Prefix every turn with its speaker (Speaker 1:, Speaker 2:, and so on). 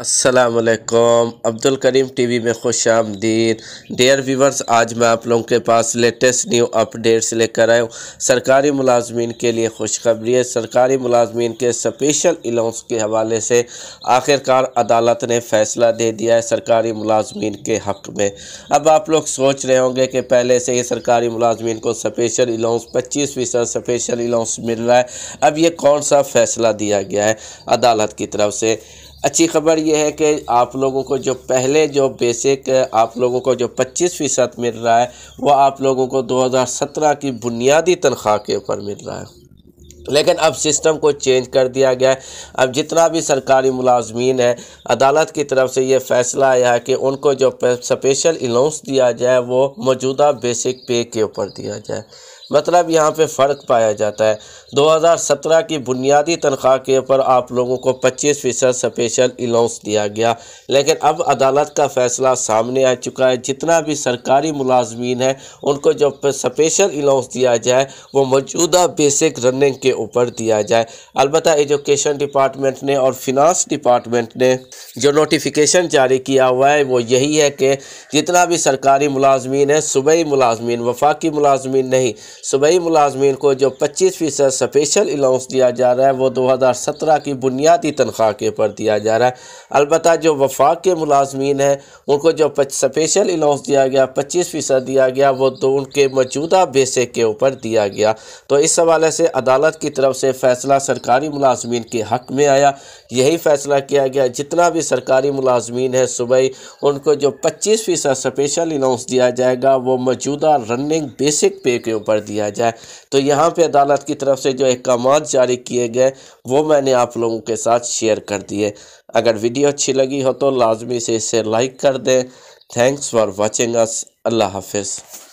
Speaker 1: असलकम अब्दुल करीम टीवी में खुश आमदीन डेयर व्यूवर्स आज मैं आप लोगों के पास लेटेस्ट न्यू अपडेट्स लेकर आया हूँ सरकारी मुलाजमीन के लिए खुशखबरी है सरकारी मुलाजमीन के स्पेशल इलाउंस के हवाले से आखिरकार अदालत ने फैसला दे दिया है सरकारी मुलाजमीन के हक़ में अब आप लोग सोच रहे होंगे कि पहले से ही सरकारी मुलाजमीन को स्पेशल इलाउंस पच्चीस फ़ीसद स्पेशल इलाउंस मिल रहा है अब ये कौन सा फैसला दिया गया है अदालत की तरफ से अच्छी खबर यह है कि आप लोगों को जो पहले जो बेसिक आप लोगों को जो 25 फ़ीसद मिल रहा है वह आप लोगों को 2017 की बुनियादी तनख्वाह के ऊपर मिल रहा है लेकिन अब सिस्टम को चेंज कर दिया गया है अब जितना भी सरकारी मुलाजमीन है अदालत की तरफ से ये फैसला आया है कि उनको जो स्पेशल अलाउंस दिया जाए वो मौजूदा बेसिक पे के ऊपर दिया जाए मतलब यहाँ पे फ़र्क पाया जाता है 2017 की बुनियादी तनख्वाह के ऊपर आप लोगों को 25 फ़ीसद स्पेशल अलाउंस दिया गया लेकिन अब अदालत का फ़ैसला सामने आ चुका है जितना भी सरकारी मुलाजमीन है उनको जो स्पेशल अलाउंस दिया जाए वो मौजूदा बेसिक रनिंग के ऊपर दिया जाए अलबत् एजुकेशन डिपार्टमेंट ने और फिनांस डिपार्टमेंट ने जो नोटिफिकेशन जारी किया हुआ है वो यही है कि जितना भी सरकारी मुलाजमीन है सूबाई मुलाजमीन वफाकी मुलाजमीन नहीं सूबई मुलाजमीन को जो पच्चीस फ़ीसद स्पेशल अलाउंस दिया जा रहा है वो दो हज़ार सत्रह की बुनियादी तनख्वाह के ऊपर दिया जा रहा है अलबत् जो वफाक के मुलाजमीन हैं उनको जो स्पेशल अलाउंस दिया गया पच्चीस फ़ीसद दिया गया वो दो उनके मौजूदा बेसिक के ऊपर दिया गया तो इस हवाले से अदालत की तरफ से फ़ैसला सरकारी मुलाजमीन के हक़ में आया यही फ़ैसला किया गया जितना भी सरकारी मुलाजमीन है सूबई उनको जो पच्चीस फ़ीसद स्पेशल अलाउंस दिया जाएगा वो मौजूदा रनिंग बेसिक पे के ऊपर दिया जाए तो यहाँ पे अदालत की तरफ से जो अहकाम जारी किए गए वो मैंने आप लोगों के साथ शेयर कर दिए अगर वीडियो अच्छी लगी हो तो लाजमी से इसे लाइक कर दें थैंक्स फॉर वॉचिंग अस अल्लाह हाफिज़